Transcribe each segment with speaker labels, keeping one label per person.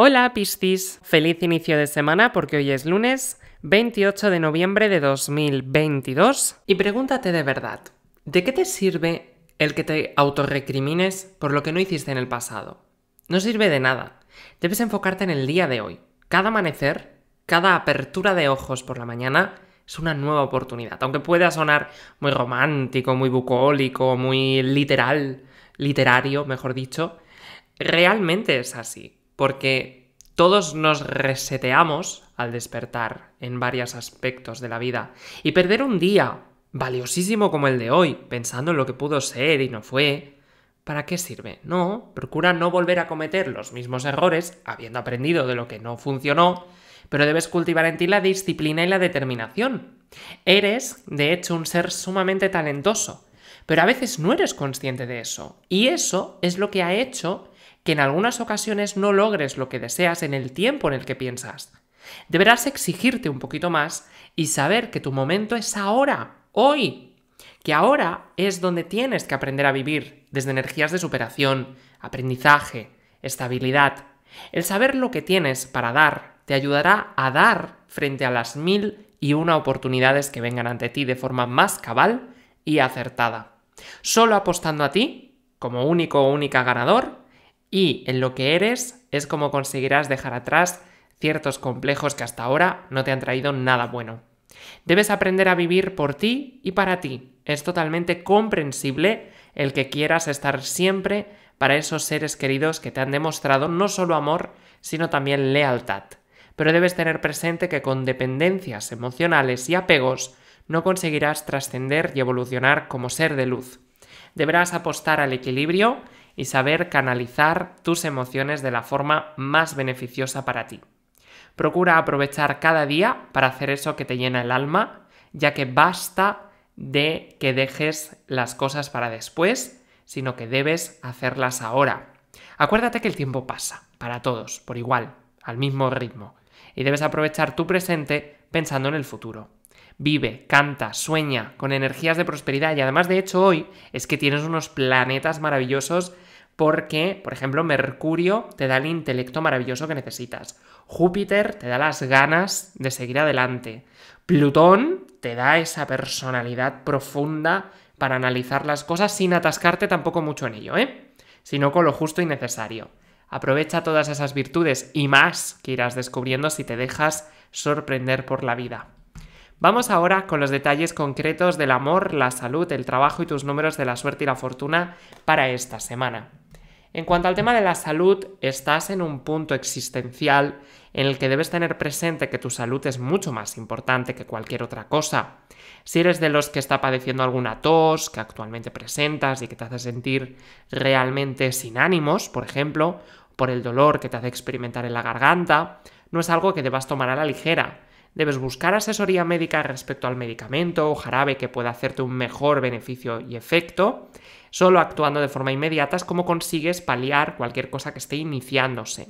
Speaker 1: Hola Piscis, feliz inicio de semana porque hoy es lunes 28 de noviembre de 2022 y pregúntate de verdad, ¿de qué te sirve el que te autorrecrimines por lo que no hiciste en el pasado? No sirve de nada, debes enfocarte en el día de hoy. Cada amanecer, cada apertura de ojos por la mañana es una nueva oportunidad, aunque pueda sonar muy romántico, muy bucólico, muy literal, literario, mejor dicho. Realmente es así porque todos nos reseteamos al despertar en varios aspectos de la vida y perder un día valiosísimo como el de hoy, pensando en lo que pudo ser y no fue, ¿para qué sirve? No, procura no volver a cometer los mismos errores, habiendo aprendido de lo que no funcionó, pero debes cultivar en ti la disciplina y la determinación. Eres, de hecho, un ser sumamente talentoso, pero a veces no eres consciente de eso, y eso es lo que ha hecho que en algunas ocasiones no logres lo que deseas en el tiempo en el que piensas. Deberás exigirte un poquito más y saber que tu momento es ahora, hoy, que ahora es donde tienes que aprender a vivir desde energías de superación, aprendizaje, estabilidad. El saber lo que tienes para dar te ayudará a dar frente a las mil y una oportunidades que vengan ante ti de forma más cabal y acertada. Solo apostando a ti, como único o única ganador, y en lo que eres es como conseguirás dejar atrás ciertos complejos que hasta ahora no te han traído nada bueno. Debes aprender a vivir por ti y para ti. Es totalmente comprensible el que quieras estar siempre para esos seres queridos que te han demostrado no solo amor, sino también lealtad. Pero debes tener presente que con dependencias emocionales y apegos no conseguirás trascender y evolucionar como ser de luz. Deberás apostar al equilibrio y saber canalizar tus emociones de la forma más beneficiosa para ti. Procura aprovechar cada día para hacer eso que te llena el alma, ya que basta de que dejes las cosas para después, sino que debes hacerlas ahora. Acuérdate que el tiempo pasa, para todos, por igual, al mismo ritmo, y debes aprovechar tu presente pensando en el futuro. Vive, canta, sueña, con energías de prosperidad y además de hecho hoy es que tienes unos planetas maravillosos porque, por ejemplo, Mercurio te da el intelecto maravilloso que necesitas, Júpiter te da las ganas de seguir adelante, Plutón te da esa personalidad profunda para analizar las cosas sin atascarte tampoco mucho en ello, ¿eh? sino con lo justo y necesario. Aprovecha todas esas virtudes y más que irás descubriendo si te dejas sorprender por la vida. Vamos ahora con los detalles concretos del amor, la salud, el trabajo y tus números de la suerte y la fortuna para esta semana. En cuanto al tema de la salud, estás en un punto existencial en el que debes tener presente que tu salud es mucho más importante que cualquier otra cosa. Si eres de los que está padeciendo alguna tos que actualmente presentas y que te hace sentir realmente sin ánimos, por ejemplo, por el dolor que te hace experimentar en la garganta, no es algo que debas tomar a la ligera Debes buscar asesoría médica respecto al medicamento o jarabe que pueda hacerte un mejor beneficio y efecto. Solo actuando de forma inmediata es como consigues paliar cualquier cosa que esté iniciándose.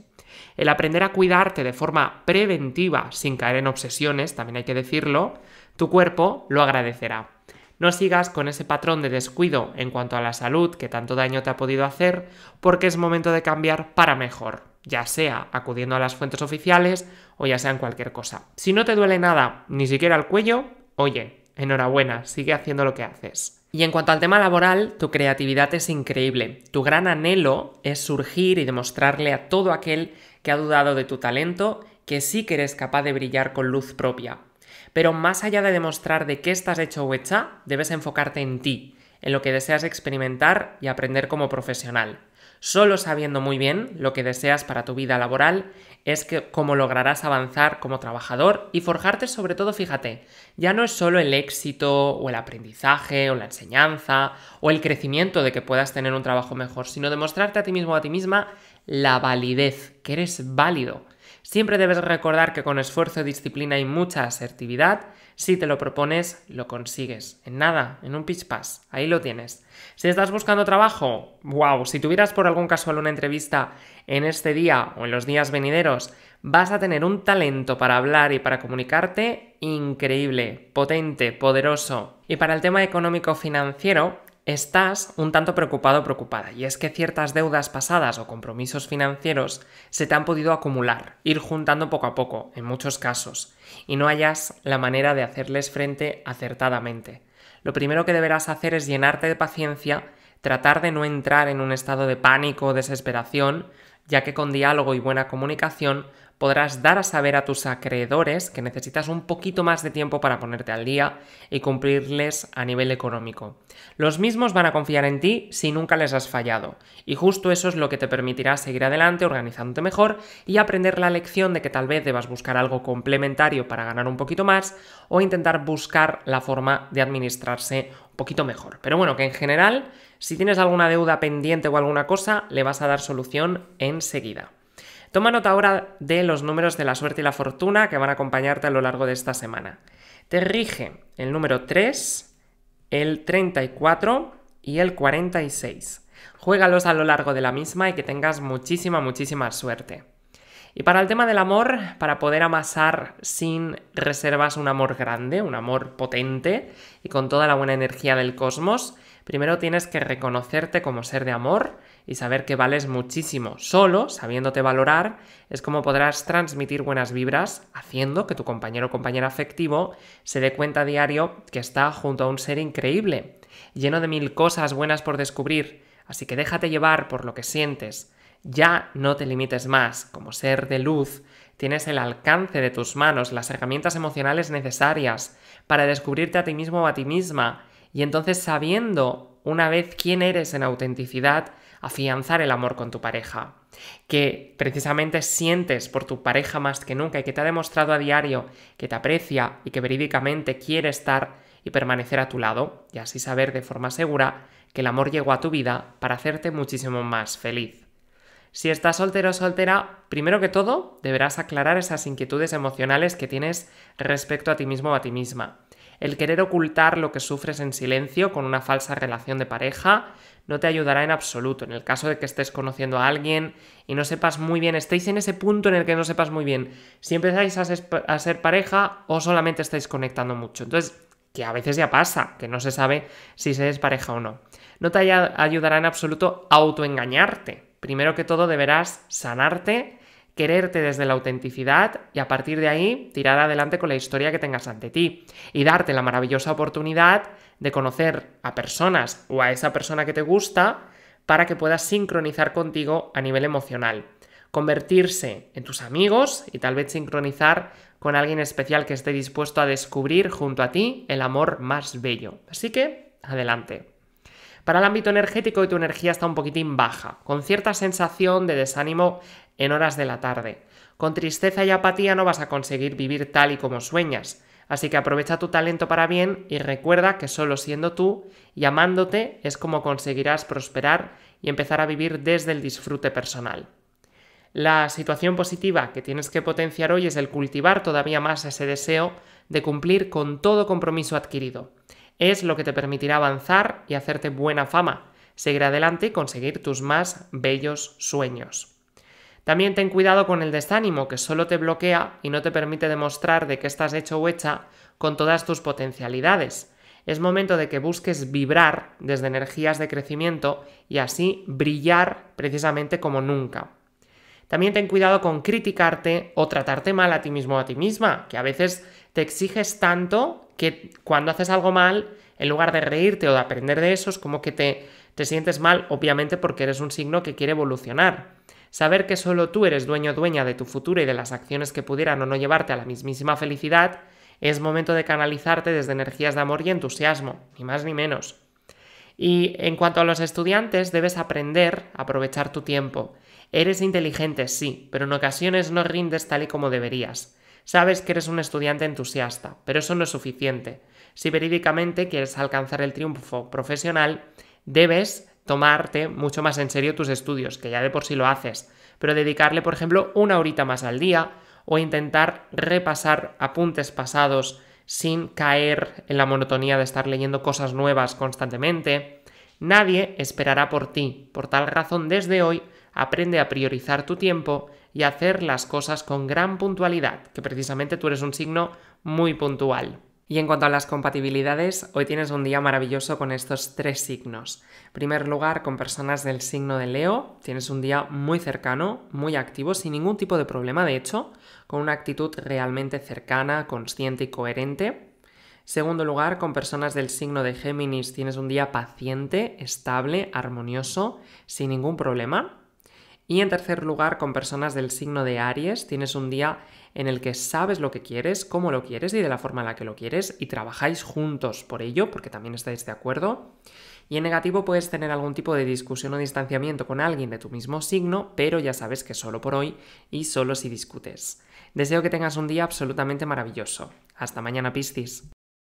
Speaker 1: El aprender a cuidarte de forma preventiva sin caer en obsesiones, también hay que decirlo, tu cuerpo lo agradecerá. No sigas con ese patrón de descuido en cuanto a la salud que tanto daño te ha podido hacer, porque es momento de cambiar para mejor, ya sea acudiendo a las fuentes oficiales o ya sea en cualquier cosa. Si no te duele nada, ni siquiera el cuello, oye, enhorabuena, sigue haciendo lo que haces. Y en cuanto al tema laboral, tu creatividad es increíble. Tu gran anhelo es surgir y demostrarle a todo aquel que ha dudado de tu talento que sí que eres capaz de brillar con luz propia. Pero más allá de demostrar de qué estás hecho o hecha, debes enfocarte en ti, en lo que deseas experimentar y aprender como profesional. Solo sabiendo muy bien lo que deseas para tu vida laboral es que cómo lograrás avanzar como trabajador y forjarte sobre todo, fíjate, ya no es solo el éxito o el aprendizaje o la enseñanza o el crecimiento de que puedas tener un trabajo mejor, sino demostrarte a ti mismo o a ti misma la validez, que eres válido, Siempre debes recordar que con esfuerzo, disciplina y mucha asertividad, si te lo propones, lo consigues. En nada, en un pitch pass, ahí lo tienes. Si estás buscando trabajo, wow, si tuvieras por algún casual una entrevista en este día o en los días venideros, vas a tener un talento para hablar y para comunicarte increíble, potente, poderoso. Y para el tema económico financiero, estás un tanto preocupado o preocupada, y es que ciertas deudas pasadas o compromisos financieros se te han podido acumular, ir juntando poco a poco, en muchos casos, y no hayas la manera de hacerles frente acertadamente. Lo primero que deberás hacer es llenarte de paciencia, tratar de no entrar en un estado de pánico o desesperación, ya que con diálogo y buena comunicación podrás dar a saber a tus acreedores que necesitas un poquito más de tiempo para ponerte al día y cumplirles a nivel económico. Los mismos van a confiar en ti si nunca les has fallado, y justo eso es lo que te permitirá seguir adelante organizándote mejor y aprender la lección de que tal vez debas buscar algo complementario para ganar un poquito más o intentar buscar la forma de administrarse un poquito mejor. Pero bueno, que en general, si tienes alguna deuda pendiente o alguna cosa, le vas a dar solución enseguida. Toma nota ahora de los números de la suerte y la fortuna que van a acompañarte a lo largo de esta semana. Te rige el número 3, el 34 y el 46. Juégalos a lo largo de la misma y que tengas muchísima, muchísima suerte. Y para el tema del amor, para poder amasar sin reservas un amor grande, un amor potente y con toda la buena energía del cosmos, primero tienes que reconocerte como ser de amor, y saber que vales muchísimo. Solo sabiéndote valorar es como podrás transmitir buenas vibras haciendo que tu compañero o compañera afectivo se dé cuenta diario que está junto a un ser increíble, lleno de mil cosas buenas por descubrir. Así que déjate llevar por lo que sientes. Ya no te limites más. Como ser de luz, tienes el alcance de tus manos, las herramientas emocionales necesarias para descubrirte a ti mismo o a ti misma. Y entonces sabiendo una vez quién eres en autenticidad, afianzar el amor con tu pareja, que precisamente sientes por tu pareja más que nunca y que te ha demostrado a diario que te aprecia y que verídicamente quiere estar y permanecer a tu lado, y así saber de forma segura que el amor llegó a tu vida para hacerte muchísimo más feliz. Si estás soltero o soltera, primero que todo deberás aclarar esas inquietudes emocionales que tienes respecto a ti mismo o a ti misma. El querer ocultar lo que sufres en silencio con una falsa relación de pareja no te ayudará en absoluto. En el caso de que estés conociendo a alguien y no sepas muy bien, estéis en ese punto en el que no sepas muy bien si empezáis a ser, pareja o solamente estáis conectando mucho. Entonces, que a veces ya pasa, que no se sabe si se es pareja o no. No te ayudará en absoluto autoengañarte. Primero que todo deberás sanarte quererte desde la autenticidad y a partir de ahí tirar adelante con la historia que tengas ante ti y darte la maravillosa oportunidad de conocer a personas o a esa persona que te gusta para que puedas sincronizar contigo a nivel emocional, convertirse en tus amigos y tal vez sincronizar con alguien especial que esté dispuesto a descubrir junto a ti el amor más bello. Así que, adelante. Para el ámbito energético, tu energía está un poquitín baja, con cierta sensación de desánimo en horas de la tarde. Con tristeza y apatía no vas a conseguir vivir tal y como sueñas, así que aprovecha tu talento para bien y recuerda que solo siendo tú y amándote es como conseguirás prosperar y empezar a vivir desde el disfrute personal. La situación positiva que tienes que potenciar hoy es el cultivar todavía más ese deseo de cumplir con todo compromiso adquirido. Es lo que te permitirá avanzar y hacerte buena fama, seguir adelante y conseguir tus más bellos sueños. También ten cuidado con el desánimo, que solo te bloquea y no te permite demostrar de que estás hecho o hecha con todas tus potencialidades. Es momento de que busques vibrar desde energías de crecimiento y así brillar precisamente como nunca. También ten cuidado con criticarte o tratarte mal a ti mismo o a ti misma, que a veces te exiges tanto que cuando haces algo mal, en lugar de reírte o de aprender de eso, es como que te, te sientes mal, obviamente porque eres un signo que quiere evolucionar. Saber que solo tú eres dueño dueña de tu futuro y de las acciones que pudieran o no llevarte a la mismísima felicidad, es momento de canalizarte desde energías de amor y entusiasmo, ni más ni menos. Y en cuanto a los estudiantes, debes aprender a aprovechar tu tiempo. Eres inteligente, sí, pero en ocasiones no rindes tal y como deberías. Sabes que eres un estudiante entusiasta, pero eso no es suficiente. Si verídicamente quieres alcanzar el triunfo profesional, debes tomarte mucho más en serio tus estudios, que ya de por sí lo haces, pero dedicarle, por ejemplo, una horita más al día o intentar repasar apuntes pasados sin caer en la monotonía de estar leyendo cosas nuevas constantemente. Nadie esperará por ti. Por tal razón, desde hoy, aprende a priorizar tu tiempo y a hacer las cosas con gran puntualidad, que precisamente tú eres un signo muy puntual. Y en cuanto a las compatibilidades, hoy tienes un día maravilloso con estos tres signos. En primer lugar, con personas del signo de Leo, tienes un día muy cercano, muy activo, sin ningún tipo de problema, de hecho, con una actitud realmente cercana, consciente y coherente. Segundo lugar, con personas del signo de Géminis tienes un día paciente, estable, armonioso, sin ningún problema. Y en tercer lugar, con personas del signo de Aries, tienes un día en el que sabes lo que quieres, cómo lo quieres y de la forma en la que lo quieres y trabajáis juntos por ello, porque también estáis de acuerdo. Y en negativo puedes tener algún tipo de discusión o distanciamiento con alguien de tu mismo signo, pero ya sabes que solo por hoy y solo si discutes. Deseo que tengas un día absolutamente maravilloso. Hasta mañana, Piscis.